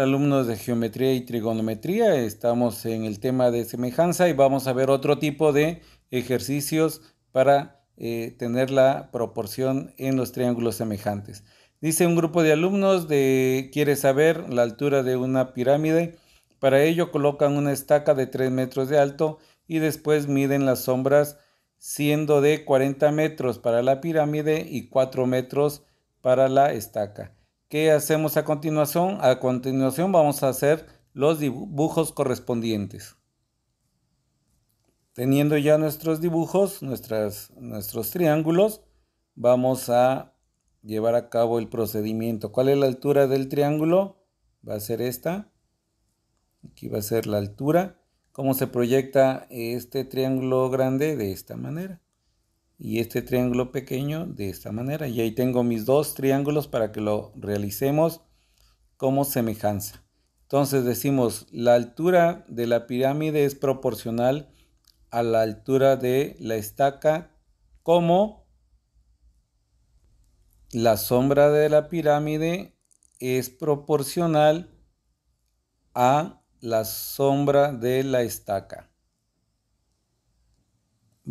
alumnos de geometría y trigonometría. Estamos en el tema de semejanza y vamos a ver otro tipo de ejercicios para eh, tener la proporción en los triángulos semejantes. Dice un grupo de alumnos de quiere saber la altura de una pirámide. Para ello colocan una estaca de 3 metros de alto y después miden las sombras siendo de 40 metros para la pirámide y 4 metros para la estaca. ¿Qué hacemos a continuación? A continuación vamos a hacer los dibujos correspondientes. Teniendo ya nuestros dibujos, nuestros triángulos, vamos a llevar a cabo el procedimiento. ¿Cuál es la altura del triángulo? Va a ser esta. Aquí va a ser la altura. ¿Cómo se proyecta este triángulo grande? De esta manera y este triángulo pequeño de esta manera. Y ahí tengo mis dos triángulos para que lo realicemos como semejanza. Entonces decimos, la altura de la pirámide es proporcional a la altura de la estaca como la sombra de la pirámide es proporcional a la sombra de la estaca.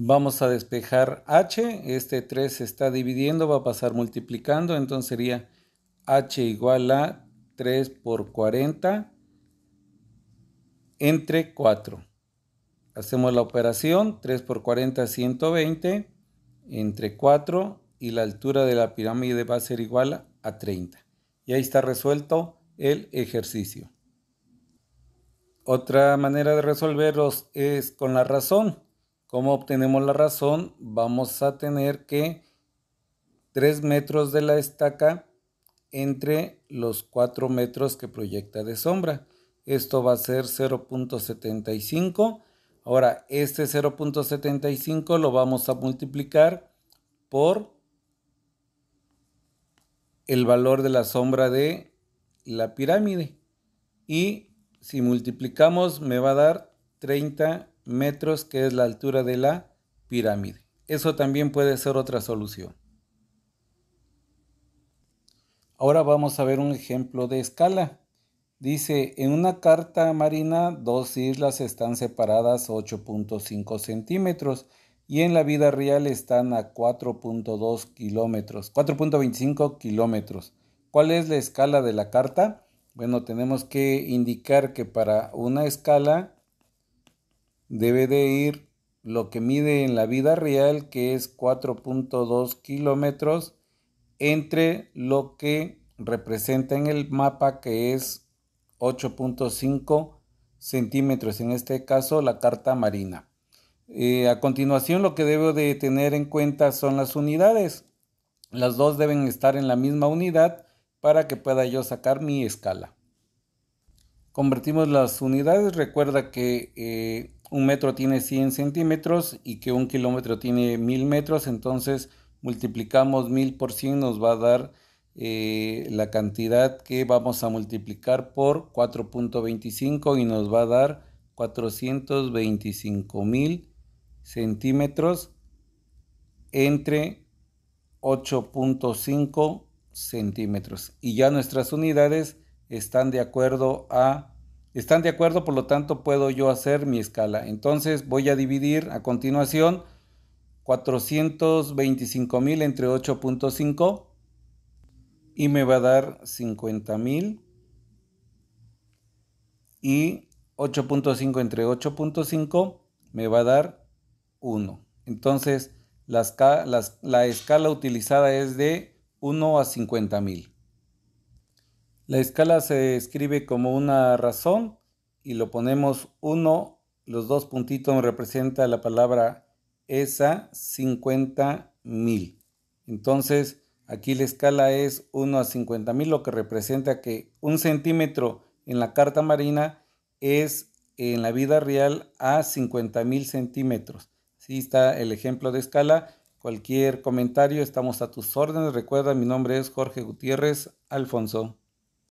Vamos a despejar h, este 3 se está dividiendo, va a pasar multiplicando, entonces sería h igual a 3 por 40 entre 4. Hacemos la operación, 3 por 40 es 120 entre 4 y la altura de la pirámide va a ser igual a 30. Y ahí está resuelto el ejercicio. Otra manera de resolverlos es con la razón. ¿Cómo obtenemos la razón? Vamos a tener que 3 metros de la estaca entre los 4 metros que proyecta de sombra. Esto va a ser 0.75. Ahora, este 0.75 lo vamos a multiplicar por el valor de la sombra de la pirámide. Y si multiplicamos me va a dar 30 metros, que es la altura de la pirámide. Eso también puede ser otra solución. Ahora vamos a ver un ejemplo de escala. Dice, en una carta marina dos islas están separadas 8.5 centímetros y en la vida real están a 4.2 kilómetros, 4.25 kilómetros. ¿Cuál es la escala de la carta? Bueno, tenemos que indicar que para una escala debe de ir lo que mide en la vida real, que es 4.2 kilómetros, entre lo que representa en el mapa, que es 8.5 centímetros, en este caso la carta marina. Eh, a continuación, lo que debo de tener en cuenta son las unidades. Las dos deben estar en la misma unidad para que pueda yo sacar mi escala. Convertimos las unidades. Recuerda que eh, un metro tiene 100 centímetros y que un kilómetro tiene 1000 metros, entonces multiplicamos 1000 por 100 nos va a dar eh, la cantidad que vamos a multiplicar por 4.25 y nos va a dar 425 mil centímetros entre 8.5 centímetros y ya nuestras unidades están de acuerdo a están de acuerdo, por lo tanto puedo yo hacer mi escala. Entonces voy a dividir a continuación 425.000 entre 8.5 y me va a dar 50.000 y 8.5 entre 8.5 me va a dar 1. Entonces la, la escala utilizada es de 1 a 50.000. La escala se escribe como una razón y lo ponemos 1, los dos puntitos representa la palabra esa 50.000. Entonces, aquí la escala es 1 a 50.000, lo que representa que un centímetro en la carta marina es en la vida real a 50.000 centímetros. Así está el ejemplo de escala. Cualquier comentario, estamos a tus órdenes. Recuerda, mi nombre es Jorge Gutiérrez Alfonso.